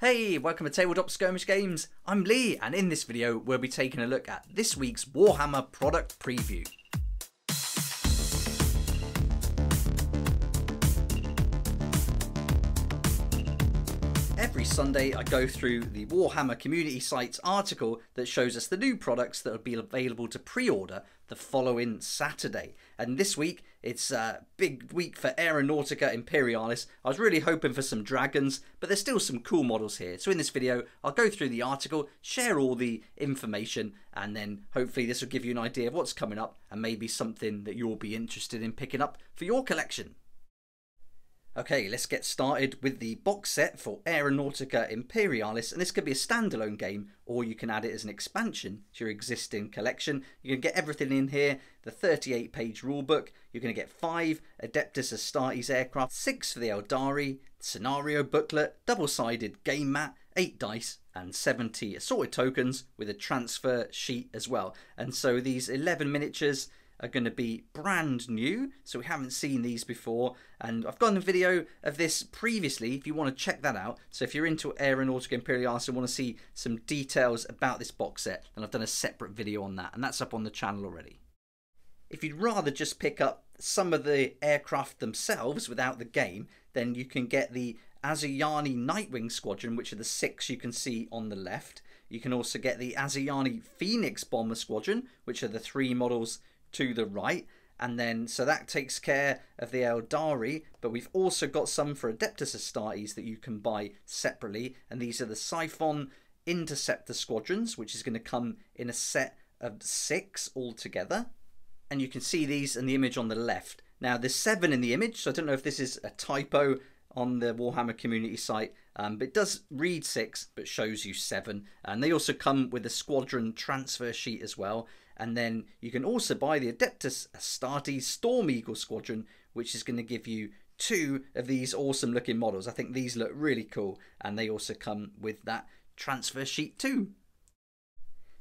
Hey, welcome to Tabletop Skirmish Games. I'm Lee, and in this video, we'll be taking a look at this week's Warhammer product preview. Sunday, I go through the Warhammer Community Sites article that shows us the new products that will be available to pre order the following Saturday. And this week, it's a big week for Aeronautica Imperialis. I was really hoping for some dragons, but there's still some cool models here. So in this video, I'll go through the article, share all the information, and then hopefully this will give you an idea of what's coming up and maybe something that you'll be interested in picking up for your collection. Okay, let's get started with the box set for Aeronautica Imperialis, and this could be a standalone game, or you can add it as an expansion to your existing collection. You're going to get everything in here, the 38-page rulebook, you're going to get 5 Adeptus Astartes aircraft, 6 for the Eldari, scenario booklet, double-sided game mat, 8 dice, and 70 assorted tokens with a transfer sheet as well. And so these 11 miniatures are going to be brand new, so we haven't seen these before. And I've got a video of this previously if you want to check that out. So if you're into Aeronautica Imperialis and want to see some details about this box set, then I've done a separate video on that, and that's up on the channel already. If you'd rather just pick up some of the aircraft themselves without the game, then you can get the Azayani Nightwing Squadron, which are the six you can see on the left. You can also get the Azayani Phoenix Bomber Squadron, which are the three models to the right. And then, so that takes care of the Eldari, but we've also got some for Adeptus Astartes that you can buy separately. And these are the Siphon Interceptor Squadrons, which is going to come in a set of six altogether. And you can see these in the image on the left. Now, there's seven in the image, so I don't know if this is a typo on the Warhammer community site, um, but it does read six but shows you seven. And they also come with a squadron transfer sheet as well. And then you can also buy the Adeptus Astartes Storm Eagle Squadron, which is going to give you two of these awesome looking models. I think these look really cool and they also come with that transfer sheet too.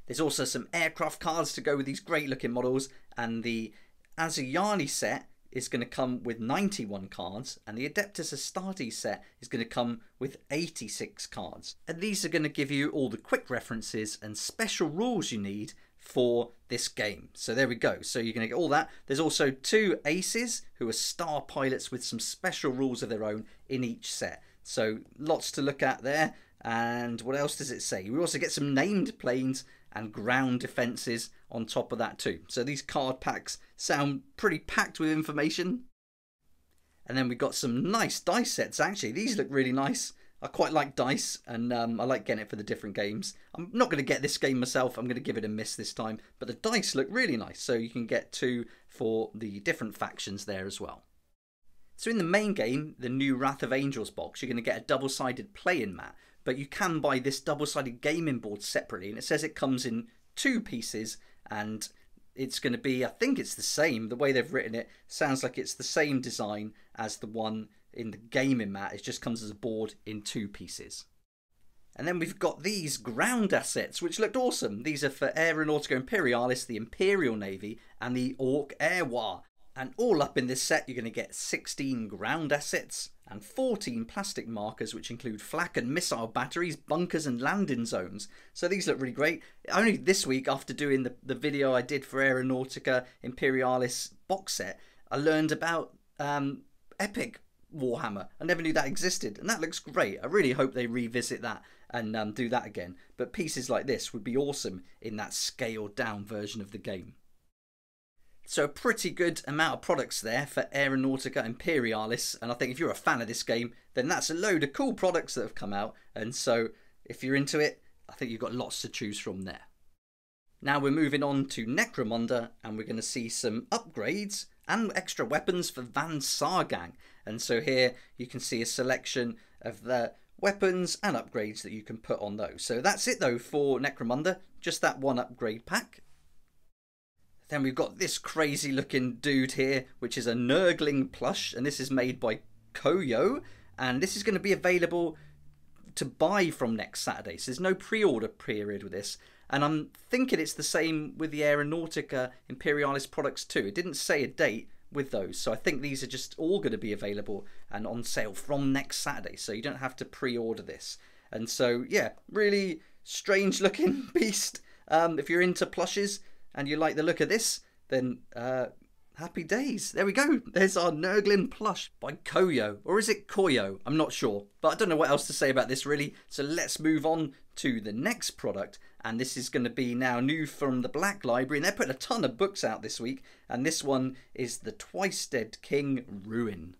There's also some aircraft cards to go with these great looking models and the Azuyani set is going to come with 91 cards and the Adeptus Astartes set is going to come with 86 cards. And these are going to give you all the quick references and special rules you need for this game. So there we go. So you're going to get all that. There's also two aces who are star pilots with some special rules of their own in each set. So lots to look at there. And what else does it say? We also get some named planes and ground defenses on top of that too. So these card packs sound pretty packed with information. And then we got some nice dice sets actually. These look really nice. I quite like dice, and um, I like getting it for the different games. I'm not going to get this game myself. I'm going to give it a miss this time. But the dice look really nice, so you can get two for the different factions there as well. So in the main game, the new Wrath of Angels box, you're going to get a double-sided playing mat. But you can buy this double-sided gaming board separately, and it says it comes in two pieces, and it's going to be, I think it's the same. The way they've written it sounds like it's the same design as the one in the gaming mat, it just comes as a board in two pieces. And then we've got these ground assets, which looked awesome. These are for Aeronautica Imperialis, the Imperial Navy, and the Orc War. And all up in this set, you're going to get 16 ground assets and 14 plastic markers, which include flak and missile batteries, bunkers, and landing zones. So these look really great. Only this week, after doing the, the video I did for Aeronautica Imperialis box set, I learned about um, Epic Warhammer. I never knew that existed, and that looks great. I really hope they revisit that and um, do that again. But pieces like this would be awesome in that scaled down version of the game. So a pretty good amount of products there for Aeronautica Imperialis, and I think if you're a fan of this game, then that's a load of cool products that have come out, and so if you're into it, I think you've got lots to choose from there. Now we're moving on to Necromunda and we're going to see some upgrades and extra weapons for Van Sargang. And so here you can see a selection of the weapons and upgrades that you can put on those. So that's it though for Necromunda, just that one upgrade pack. Then we've got this crazy looking dude here, which is a Nurgling plush, and this is made by Koyo, and this is going to be available to buy from next Saturday. So there's no pre-order period with this, and I'm thinking it's the same with the Aeronautica Imperialis products too. It didn't say a date with those, so I think these are just all going to be available and on sale from next Saturday, so you don't have to pre order this. And so, yeah, really strange looking beast. Um, if you're into plushes and you like the look of this, then uh, Happy days. There we go. There's our Nurglin plush by Koyo. Or is it Koyo? I'm not sure. But I don't know what else to say about this really. So let's move on to the next product. And this is going to be now new from the Black Library. And they're putting a ton of books out this week. And this one is The Twice Dead King Ruin.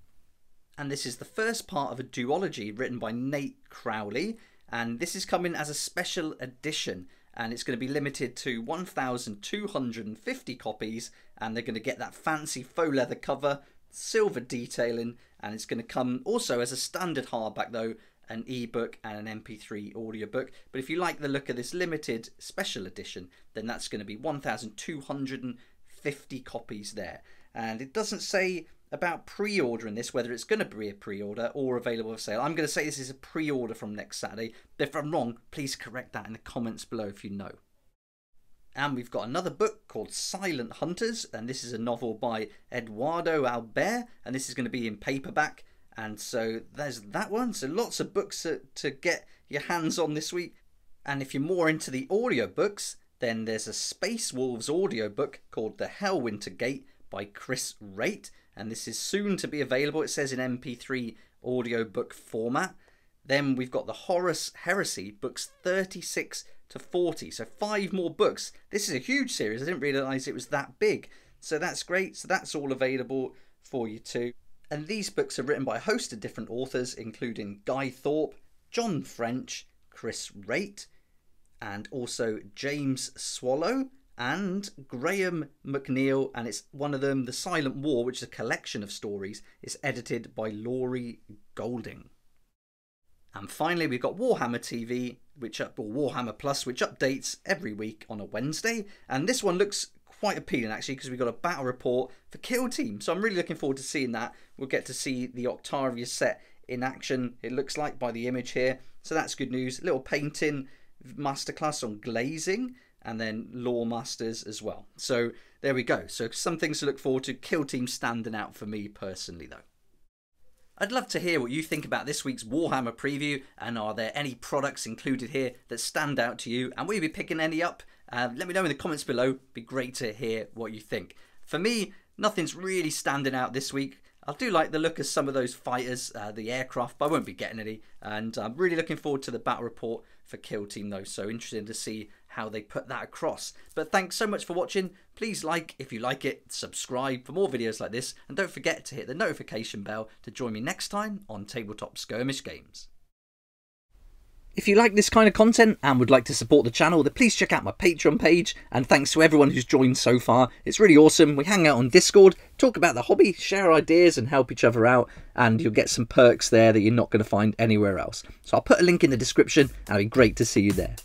And this is the first part of a duology written by Nate Crowley. And this is coming as a special edition and it's going to be limited to 1,250 copies and they're going to get that fancy faux leather cover, silver detailing, and it's going to come also as a standard hardback though, an ebook and an MP3 audiobook. But if you like the look of this limited special edition, then that's going to be 1,250 copies there. And it doesn't say about pre-ordering this, whether it's going to be a pre-order or available for sale. I'm going to say this is a pre-order from next Saturday. If I'm wrong, please correct that in the comments below if you know. And we've got another book called Silent Hunters, and this is a novel by Eduardo Albert, and this is going to be in paperback. And so there's that one. So lots of books to, to get your hands on this week. And if you're more into the audiobooks, then there's a Space Wolves audiobook called The Hellwinter Gate by Chris Raitt, and this is soon to be available. It says in MP3 audiobook format. Then we've got the Horus Heresy, books 36 to 40. So five more books. This is a huge series. I didn't realise it was that big. So that's great. So that's all available for you too. And these books are written by a host of different authors, including Guy Thorpe, John French, Chris Raitt, and also James Swallow and Graham McNeil. And it's one of them, The Silent War, which is a collection of stories, is edited by Laurie Golding. And finally, we've got Warhammer TV, which up or Warhammer Plus, which updates every week on a Wednesday. And this one looks quite appealing actually because we have got a battle report for Kill Team. So I'm really looking forward to seeing that. We'll get to see the Octavia set in action. It looks like by the image here. So that's good news. A little painting masterclass on glazing and then law masters as well. So there we go. So some things to look forward to. Kill Team standing out for me personally though. I'd love to hear what you think about this week's Warhammer preview and are there any products included here that stand out to you and will you be picking any up? Uh, let me know in the comments below. be great to hear what you think. For me, nothing's really standing out this week. I do like the look of some of those fighters, uh, the aircraft, but I won't be getting any. And I'm really looking forward to the battle report for Kill Team, though. So interesting to see how they put that across. But thanks so much for watching. Please like if you like it, subscribe for more videos like this, and don't forget to hit the notification bell to join me next time on Tabletop Skirmish Games. If you like this kind of content and would like to support the channel, then please check out my Patreon page. And thanks to everyone who's joined so far. It's really awesome. We hang out on Discord, talk about the hobby, share ideas and help each other out. And you'll get some perks there that you're not going to find anywhere else. So I'll put a link in the description and it'd be great to see you there.